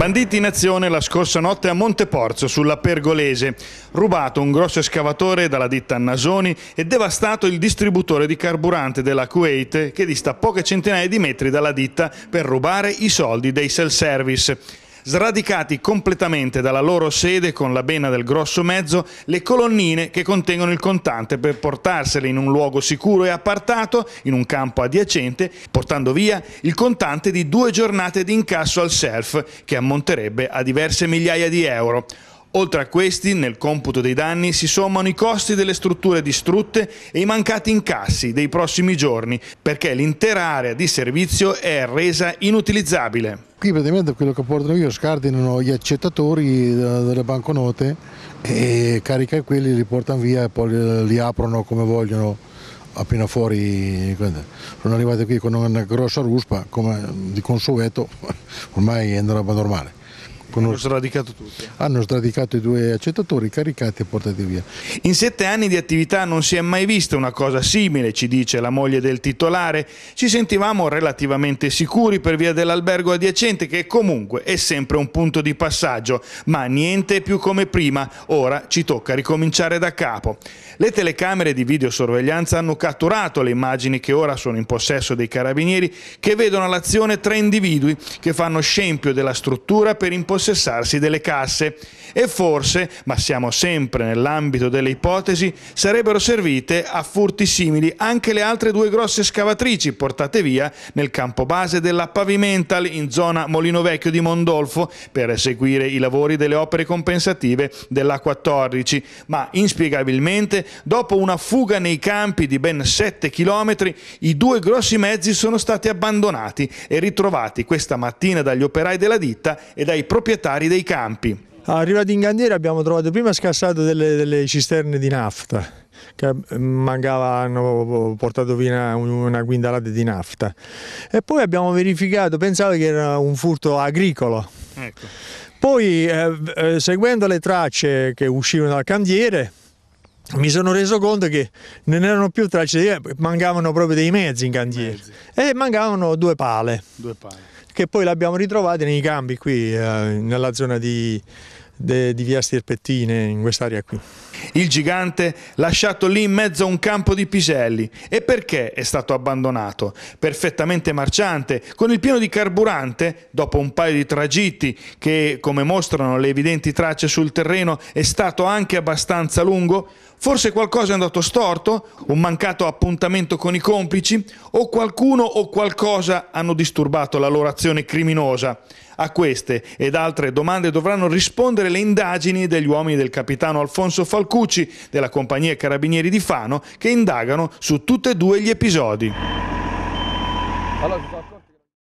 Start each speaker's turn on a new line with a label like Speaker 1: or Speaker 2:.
Speaker 1: Banditi in azione la scorsa notte a Monteporzio, sulla Pergolese. Rubato un grosso escavatore dalla ditta Nasoni e devastato il distributore di carburante della Kuwait che dista poche centinaia di metri dalla ditta per rubare i soldi dei self-service sradicati completamente dalla loro sede con la bena del grosso mezzo le colonnine che contengono il contante per portarsele in un luogo sicuro e appartato, in un campo adiacente, portando via il contante di due giornate di incasso al self che ammonterebbe a diverse migliaia di euro. Oltre a questi, nel computo dei danni si sommano i costi delle strutture distrutte e i mancati incassi dei prossimi giorni, perché l'intera area di servizio è resa inutilizzabile.
Speaker 2: Qui praticamente quello che portano io scardinano gli accettatori eh, delle banconote e caricano quelli, li portano via e poi li aprono come vogliono appena fuori. Sono arrivati qui con una grossa ruspa, come di consueto, ormai è una roba normale. Hanno sradicato tutto. Hanno sradicato i due accettatori, caricati e portati via.
Speaker 1: In sette anni di attività non si è mai vista una cosa simile, ci dice la moglie del titolare. Ci sentivamo relativamente sicuri per via dell'albergo adiacente che comunque è sempre un punto di passaggio, ma niente più come prima. Ora ci tocca ricominciare da capo. Le telecamere di videosorveglianza hanno catturato le immagini che ora sono in possesso dei carabinieri che vedono all'azione tre individui che fanno scempio della struttura per impostare impossessarsi delle casse e forse, ma siamo sempre nell'ambito delle ipotesi, sarebbero servite a furti simili anche le altre due grosse scavatrici portate via nel campo base della Pavimental in zona Molino Vecchio di Mondolfo per eseguire i lavori delle opere compensative della 14, ma inspiegabilmente dopo una fuga nei campi di ben 7 km i due grossi mezzi sono stati abbandonati e ritrovati questa mattina dagli operai della ditta e dai proprietari proprietari dei campi. Arrivati
Speaker 3: in cantiere abbiamo trovato prima scassato delle, delle cisterne di nafta che eh, mancava, hanno portato via una quintalata di nafta e poi abbiamo verificato, pensavo che era un furto agricolo. Ecco. Poi eh, eh seguendo le tracce che uscivano dal cantiere mi sono reso conto che non erano più tracce, di mancavano proprio dei mezzi in cantiere mezzi. e mancavano due pale, due pale. Che poi le abbiamo ritrovate nei campi qui, eh, nella zona di, de,
Speaker 1: di via Stirpettine, in quest'area qui il gigante lasciato lì in mezzo a un campo di piselli. E perché è stato abbandonato? Perfettamente marciante, con il pieno di carburante, dopo un paio di tragitti che, come mostrano le evidenti tracce sul terreno, è stato anche abbastanza lungo? Forse qualcosa è andato storto? Un mancato appuntamento con i complici? O qualcuno o qualcosa hanno disturbato la loro azione criminosa? A queste ed altre domande dovranno rispondere le indagini degli uomini del capitano Alfonso Falcone Marcucci della compagnia Carabinieri di Fano che indagano su tutti e due gli episodi.